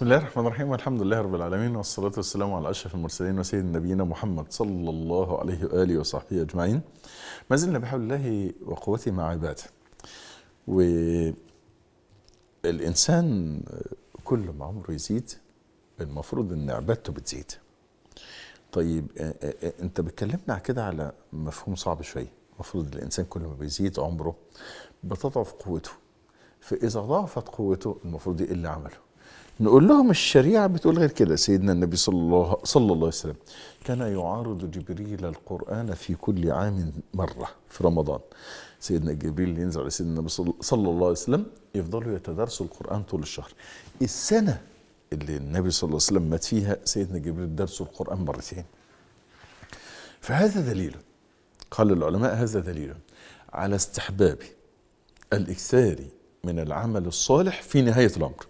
بسم الله الرحمن الرحيم والحمد لله رب العالمين والصلاة والسلام على أشرف المرسلين وسيد نبينا محمد صلى الله عليه وآله وصحبه أجمعين ما زلنا بحول الله وقوته مع عباده والإنسان كل ما عمره يزيد المفروض إن عبادته بتزيد طيب أنت بتكلمنا كده على مفهوم صعب شوية المفروض الإنسان كل ما بيزيد عمره بتضعف قوته فإذا ضعفت قوته المفروض يقل عمله نقول لهم الشريعة بتقول غير كده سيدنا النبي صلى الله, صلى الله عليه وسلم كان يعارض جبريل القرآن في كل عام مرة في رمضان سيدنا جبريل ينزل على سيدنا النبي صلى الله عليه وسلم يفضلوا يتدارسوا القرآن طول الشهر السنة اللي النبي صلى الله عليه وسلم مات فيها سيدنا جبريل درسوا القرآن مرتين فهذا دليل قال العلماء هذا دليل على استحباب الإكثار من العمل الصالح في نهاية الأمر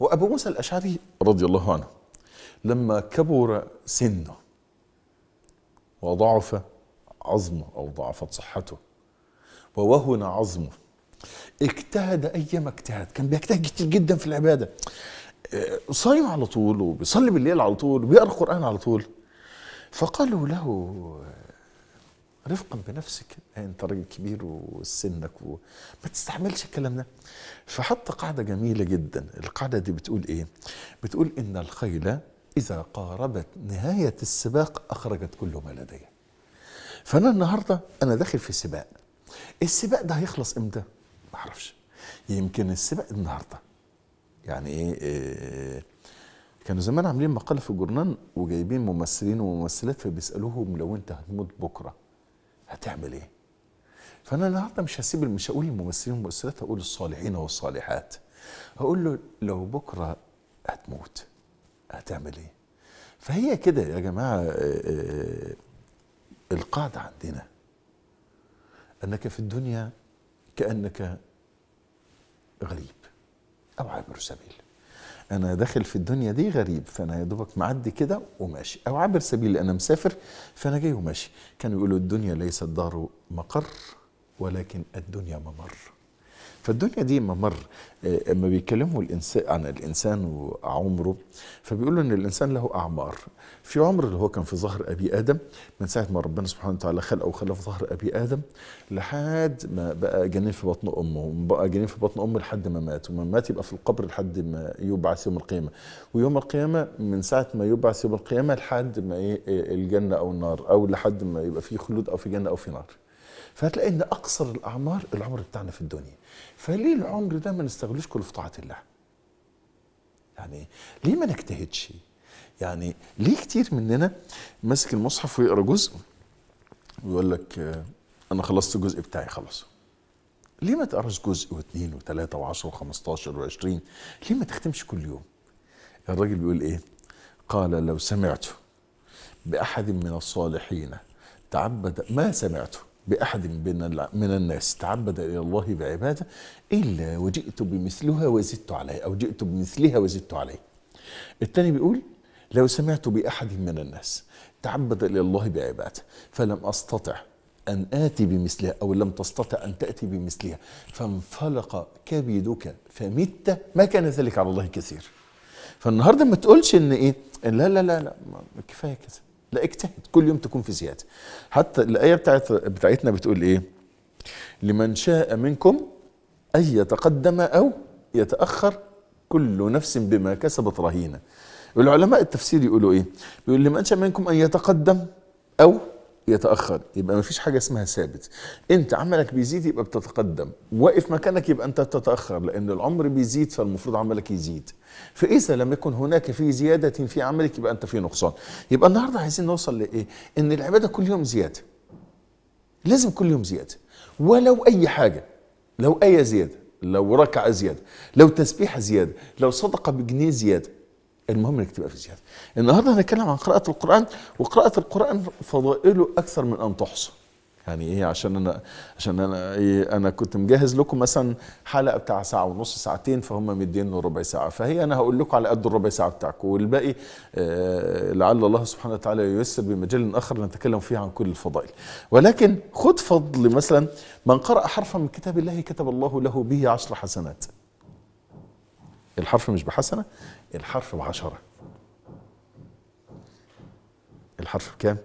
وأبو موسى الأشعري رضي الله عنه لما كبر سنه وضعف عظمه أو ضعفت صحته ووهن عظمه اجتهد أيما اجتهد كان بيجتهد كتير جدا في العبادة آه، صايم على طول وبيصلي بالليل على طول وبيقرأ القرآن على طول فقالوا له رفقا بنفسك انت راجل كبير وسنك و... ما تستعملش الكلام ده فحط قاعده جميله جدا القاعده دي بتقول ايه بتقول ان الخيل اذا قاربت نهايه السباق اخرجت كل ما لديها فانا النهارده انا داخل في سباق السباق ده هيخلص امتى ما اعرفش يمكن السباق النهارده يعني ايه, إيه كانوا زمان عاملين مقاله في الجورنان وجايبين ممثلين وممثلات فبيسالوهم لو انت هتموت بكره هتعمل ايه فانا النهارده مش هسيب مش هقول الممثلين والمؤثرات هقول الصالحين والصالحات هقول له لو بكره هتموت هتعمل ايه فهي كده يا جماعه آه، آه، القاعده عندنا انك في الدنيا كانك غريب او عابر سبيل انا داخل في الدنيا دي غريب فانا يا دوبك معدي كده وماشي او عابر سبيل انا مسافر فانا جاي وماشي كانوا يقولوا الدنيا ليست دار مقر ولكن الدنيا ممر فالدنيا دي ممر اما آه، بيتكلموا الانسان عن الانسان وعمره فبيقولوا ان الانسان له اعمار في عمر اللي هو كان في ظهر ابي ادم من ساعه ما ربنا سبحانه وتعالى خلقه وخلاه في ظهر ابي ادم لحد ما بقى جنين في بطن امه وبقى جنين في بطن امه لحد ما مات وما مات يبقى في القبر لحد ما يبعث يوم القيامه ويوم القيامه من ساعه ما يبعث يوم القيامه لحد ما ايه الجنه او النار او لحد ما يبقى في خلود او في جنه او في نار فهتلاقي ان اقصر الاعمار العمر بتاعنا في الدنيا فليه العمر ده ما نستغلوش كله في طاعه الله يعني ليه ما نجتهدش يعني ليه كتير مننا ماسك المصحف ويقرا جزء ويقول لك آه، انا خلصت الجزء بتاعي خلاص ليه ما تقراش جزء واثنين وثلاثة وعشرة و15 و20 ليه ما تختمش كل يوم الراجل بيقول ايه قال لو سمعت بأحد من الصالحين تعبد ما سمعته بأحد من الناس تعبد إلى الله بعبادة إلا وجئت بمثلها وزدت عليه أو جئت بمثلها وزدت عليه التاني بيقول لو سمعت بأحد من الناس تعبد إلى الله بعبادة فلم أستطع أن آتي بمثلها أو لم تستطع أن تأتي بمثلها فانفلق كبدك فمت ما كان ذلك على الله كثير فالنهارده ما تقولش ان ايه لا لا لا لا كفايه كده لا اجتهد كل يوم تكون في زياده حتى الايه بتاعت بتاعتنا بتقول ايه لمن شاء منكم ان يتقدم او يتاخر كل نفس بما كسبت رهينه العلماء التفسير يقولوا ايه بيقول لمن شاء منكم ان يتقدم او يتاخر يبقى مفيش حاجه اسمها ثابت انت عملك بيزيد يبقى بتتقدم واقف مكانك يبقى انت تتاخر لان العمر بيزيد فالمفروض عملك يزيد فاذا لم يكن هناك في زياده في عملك يبقى انت في نقصان يبقى النهارده عايزين نوصل لايه ان العباده كل يوم زياده لازم كل يوم زياده ولو اي حاجه لو ايه زياده لو ركعه زياده لو تسبيحه زياده لو صدقه بجنيه زياده المهم انك تبقى في زياده النهارده هنتكلم عن قراءه القران وقراءه القران فضائله اكثر من ان تحصى يعني ايه عشان انا عشان انا ايه انا كنت مجهز لكم مثلا حلقه بتاع ساعه ونص ساعتين فهم مدين له ربع ساعه فهي انا هقول لكم على قد الربع ساعه بتاعكم والباقي آه لعل الله سبحانه وتعالى ييسر بمجال اخر نتكلم فيه عن كل الفضائل ولكن خد فضل مثلا من قرأ حرفا من كتاب الله كتب الله له به عشر حسنات الحرف مش بحسنه الحرف ب 10 الحرف بكام؟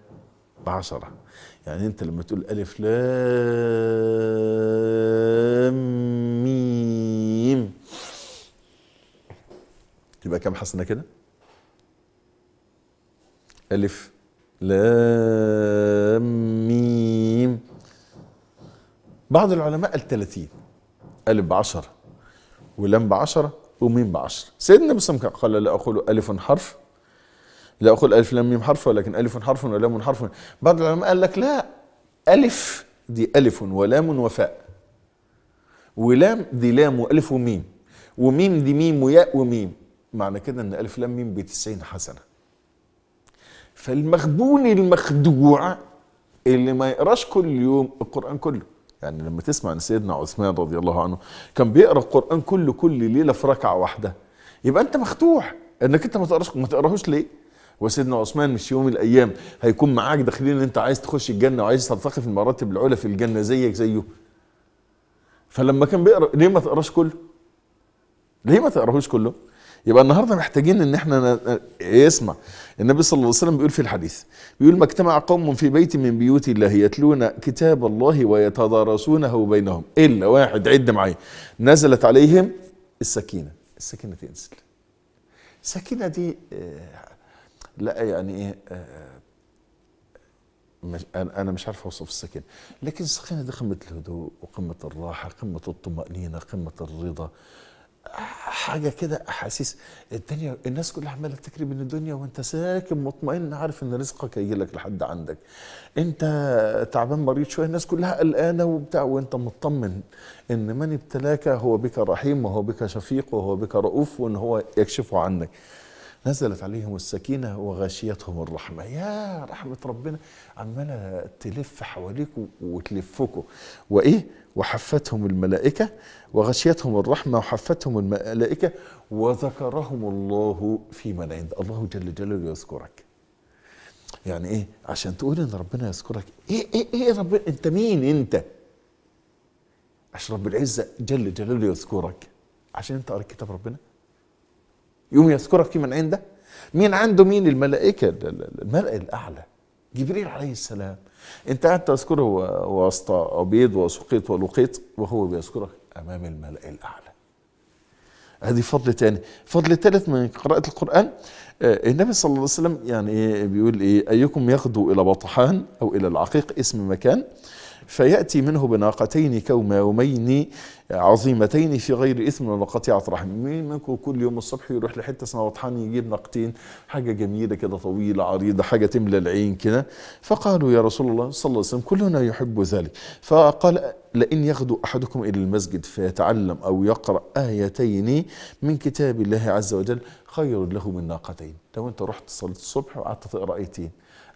ب 10 يعني انت لما تقول الف لام ميم يبقى كم حصلنا كده؟ الف لام ميم بعض العلماء قال 30 الف ب 10 ولام ب 10 وميم بعشر سيدنا بسم قال لا أقول ألف حرف لا أقول ألف لام ميم حرف ولكن ألف حرف ولام حرف بعض العلماء قال لك لا ألف دي ألف ولام وفاء ولام دي لام وألف وميم وميم دي ميم وياء وميم معنى كده أن ألف لام ميم بتسعين حسنة فالمخدون المخدوع اللي ما يقراش كل يوم القرآن كله يعني لما تسمع ان سيدنا عثمان رضي الله عنه كان بيقرا القران كله كل ليله في ركعه واحده يبقى انت مفتوح انك انت ما تقراش ما تقراهوش ليه وسيدنا عثمان مش يوم من الايام هيكون معاك داخلين انت عايز تخش الجنه وعايز ترتقي في المراتب العلى في الجنه زيك زيه فلما كان بيقرا ليه ما تقراش كله ليه ما تقراهوش كله يبقى النهارده محتاجين ان احنا يسمع إيه النبي صلى الله عليه وسلم بيقول في الحديث بيقول ما اجتمع قوم في بيت من بيوت الله يتلون كتاب الله ويتدارسونه بينهم الا واحد عد معايا نزلت عليهم السكينه السكينه تنزل السكينه دي آه، لا يعني ايه آه، مش انا مش عارف اوصف السكينه لكن السكينه دي قمه الهدوء وقمه الراحه قمه الطمانينه قمه الرضا حاجه كده احاسيس الدنيا الناس كلها عماله تكري من الدنيا وانت ساكن مطمئن عارف ان رزقك هيجي لك لحد عندك انت تعبان مريض شويه الناس كلها قلقانه وبتاع وانت مطمن ان من ابتلاك هو بك رحيم وهو بك شفيق وهو بك رؤوف وان هو يكشفه عنك نزلت عليهم السكينة وغشيتهم الرحمة يا رحمة ربنا عمالة تلف حواليك وتلفكم وإيه وحفتهم الملائكة وغشيتهم الرحمة وحفتهم الملائكة وذكرهم الله في من عند الله جل جلاله يذكرك يعني ايه عشان تقول ان ربنا يذكرك ايه ايه ايه ربنا انت مين انت عشان رب العزة جل جلاله يذكرك عشان انت قريت كتاب ربنا يوم يذكرك في من عنده مين عنده مين الملائكة الملأ الأعلى جبريل عليه السلام انت قاعد تذكره وسط أبيض وسقيط ولقيط وهو بيذكرك أمام الملأ الأعلى هذه فضل تاني فضل ثالث من قراءة القرآن آه، النبي صلى الله عليه وسلم يعني بيقول إيه أيكم يغدو إلى بطحان أو إلى العقيق اسم مكان فيأتي منه بناقتين كوماومين عظيمتين في غير إثم ولا قطيعة رحم مين منكم كل يوم الصبح يروح لحتة اسمها وطحان يجيب ناقتين حاجة جميلة كده طويلة عريضة حاجة تملى العين كده فقالوا يا رسول الله صلى الله عليه وسلم كلنا يحب ذلك فقال لئن يغدو أحدكم إلى المسجد فيتعلم أو يقرأ آيتين من كتاب الله عز وجل خير له من ناقتين لو أنت رحت صليت الصبح وقعدت تقرأ آيتين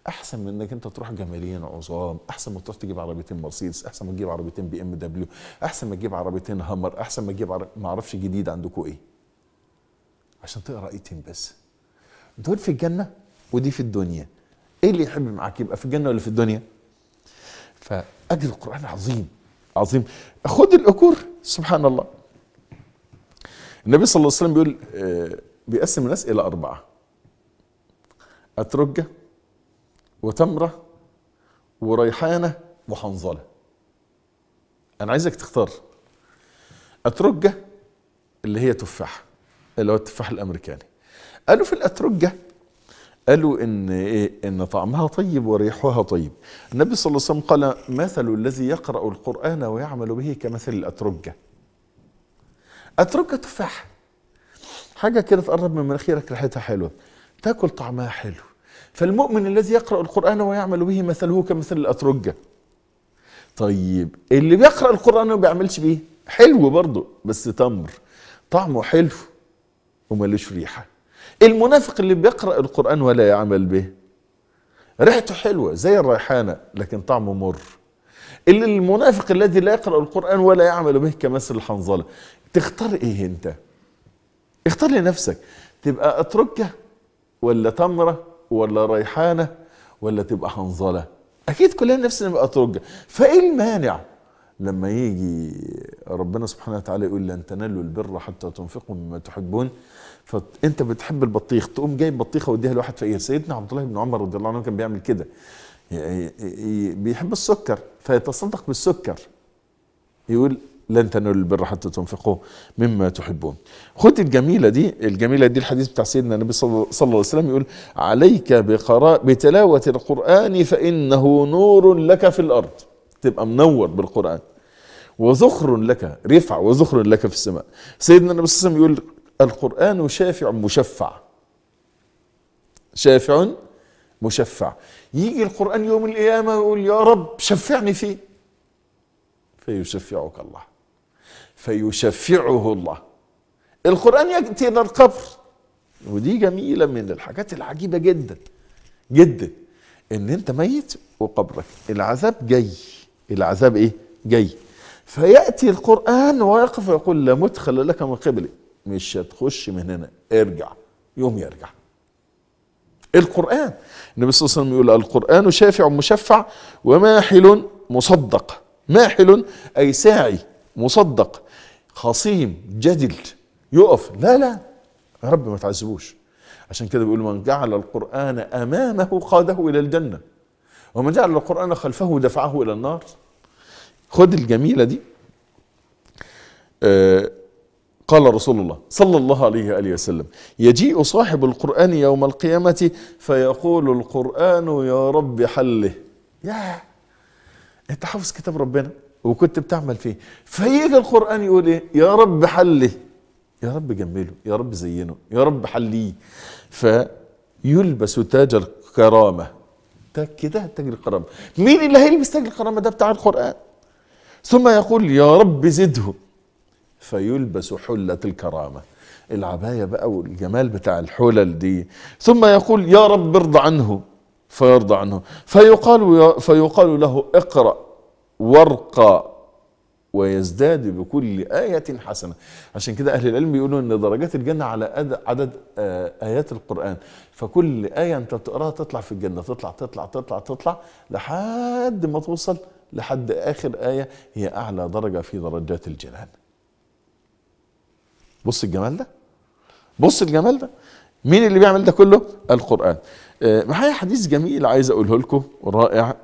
احسن من انك انت تروح جمالين عظام احسن ما تروح تجيب عربيتين مرسيدس احسن ما تجيب عربيتين بي ام دبليو احسن ما تجيب عربيتين هامر احسن ما تجيب عرب... ما اعرفش جديد عندكم ايه عشان تقرا ايتين بس دول في الجنه ودي في الدنيا ايه اللي يحب معاك يبقى في الجنه ولا في الدنيا فاجر القران عظيم عظيم خد الاكور سبحان الله النبي صلى الله عليه وسلم بيقول آه، بيقسم الناس الى اربعه اترجه وتمرة وريحانة وحنظلة أنا عايزك تختار أترجة اللي هي تفاحة اللي هو التفاح الأمريكاني قالوا في الأترجة قالوا ان ايه ان طعمها طيب وريحها طيب النبي صلى الله عليه وسلم قال مثل الذي يقرا القران ويعمل به كمثل الاترجه اترجه تفاح حاجه كده تقرب من مناخيرك ريحتها حلوه تاكل طعمها حلو فالمؤمن الذي يقرأ القرآن ويعمل به مثله كمثل الأترجة طيب اللي بيقرأ القرآن وما بيعملش بيه حلو برضه بس تمر طعمه حلو ومالوش ريحة المنافق اللي بيقرأ القرآن ولا يعمل به ريحته حلوة زي الريحانة لكن طعمه مر اللي المنافق الذي لا يقرأ القرآن ولا يعمل به كمثل الحنظلة تختار ايه انت اختار لنفسك تبقى اتركه ولا تمره ولا ريحانه ولا تبقى حنظله اكيد كلنا نفسنا نبقى ترجه فايه المانع لما يجي ربنا سبحانه وتعالى يقول لن تنالوا البر حتى تنفقوا مما تحبون فانت بتحب البطيخ تقوم جايب بطيخه واديها لواحد فقير سيدنا عبد الله بن عمر رضي الله عنه كان بيعمل كده بيحب السكر فيتصدق بالسكر يقول لن تنالوا البر حتى تنفقوا مما تحبون خد الجميلة دي الجميلة دي الحديث بتاع سيدنا النبي صلى الله عليه وسلم يقول عليك بقراء بتلاوة القرآن فإنه نور لك في الأرض تبقى منور بالقرآن وزخر لك رفع وزخر لك في السماء سيدنا النبي صلى الله عليه وسلم يقول القرآن شافع مشفع شافع مشفع يجي القرآن يوم القيامة ويقول يا رب شفعني فيه فيشفعك الله فيشفعه الله القرآن يأتي إلى القبر ودي جميلة من الحاجات العجيبة جدا جدا ان انت ميت وقبرك العذاب جاي العذاب ايه جاي فياتي القران ويقف ويقول لا مدخل لك من قبلي مش هتخش من هنا ارجع يوم يرجع القران النبي صلى الله عليه وسلم يقول القران شافع مشفع وماحل مصدق ماحل اي ساعي مصدق خصيم جدل يقف لا لا يا رب ما تعذبوش عشان كده بيقول من جعل القرآن أمامه قاده إلى الجنة ومن جعل القرآن خلفه دفعه إلى النار خد الجميلة دي آه قال رسول الله صلى الله عليه وآله وسلم يجيء صاحب القرآن يوم القيامة فيقول القرآن يا رب حله يا انت حافظ كتاب ربنا وكنت بتعمل فيه فيجي القرآن يقول إيه يا رب حله يا رب جمله يا رب زينه يا رب حليه فيلبس تاج الكرامة تاج كده تاج الكرامة مين اللي هيلبس تاج الكرامة ده بتاع القرآن ثم يقول يا رب زده فيلبس حلة الكرامة العباية بقى والجمال بتاع الحلل دي ثم يقول يا رب ارضى عنه فيرضى عنه فيقال, فيقال له اقرأ ورقة ويزداد بكل آية حسنة عشان كده أهل العلم بيقولوا أن درجات الجنة على عدد آه، آيات القرآن فكل آية أنت بتقراها تطلع في الجنة تطلع تطلع تطلع تطلع لحد ما توصل لحد آخر آية هي أعلى درجة في درجات الجنان بص الجمال ده بص الجمال ده مين اللي بيعمل ده كله القرآن آه، معايا حديث جميل عايز أقوله لكم رائع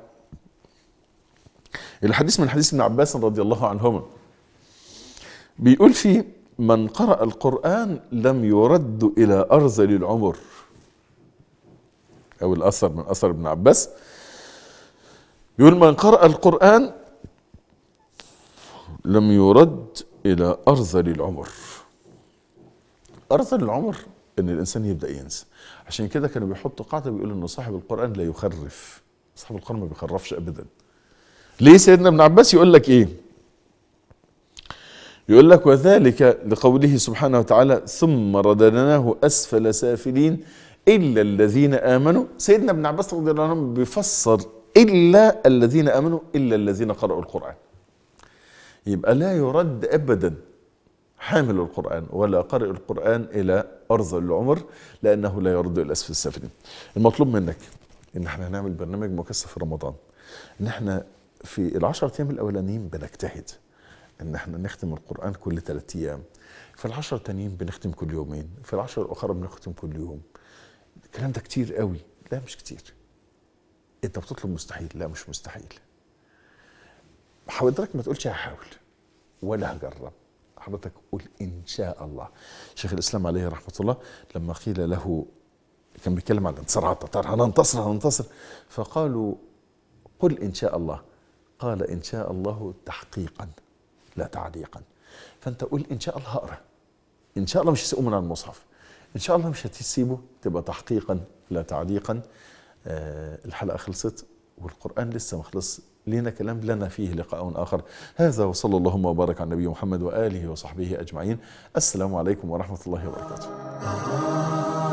الحديث من حديث ابن عباس رضي الله عنهما بيقول فيه من قرأ القرآن لم يرد إلى أرذل العمر أو الأثر من أثر ابن عباس بيقول من قرأ القرآن لم يرد إلى أرذل العمر أرذل العمر إن الإنسان يبدأ ينسى عشان كده كانوا بيحطوا قاعدة بيقولوا إن صاحب القرآن لا يخرف صاحب القرآن ما بيخرفش أبداً ليه سيدنا ابن عباس يقول لك ايه يقول لك وذلك لقوله سبحانه وتعالى ثم رددناه اسفل سافلين الا الذين امنوا سيدنا ابن عباس رضي الله عنه بيفسر الا الذين امنوا الا الذين قرأوا القرآن يبقى لا يرد ابدا حامل القرآن ولا قارئ القرآن إلى أرض العمر لأنه لا يرد إلى أسفل السافلين المطلوب منك إن احنا هنعمل برنامج مكثف في رمضان إن احنا في العشرة أيام الأولانيين بنجتهد إن إحنا نختم القرآن كل ثلاثة أيام في العشرة التانيين بنختم كل يومين في العشرة الأخرى بنختم كل يوم الكلام ده كتير قوي لا مش كتير أنت بتطلب مستحيل لا مش مستحيل حضرتك ما تقولش هحاول ولا هجرب حضرتك قول إن شاء الله شيخ الإسلام عليه رحمة الله لما قيل له كان بيتكلم عن الانتصار على التتار هننتصر هننتصر فقالوا قل إن شاء الله قال إن شاء الله تحقيقا لا تعليقا فأنت قول إن شاء الله هقرأ إن شاء الله مش هسيبه من على المصحف إن شاء الله مش هتسيبه تبقى تحقيقا لا تعليقا آه الحلقة خلصت والقرآن لسه ما خلص لينا كلام لنا فيه لقاء آخر هذا وصلى اللهم وبارك على النبي محمد وآله وصحبه أجمعين السلام عليكم ورحمة الله وبركاته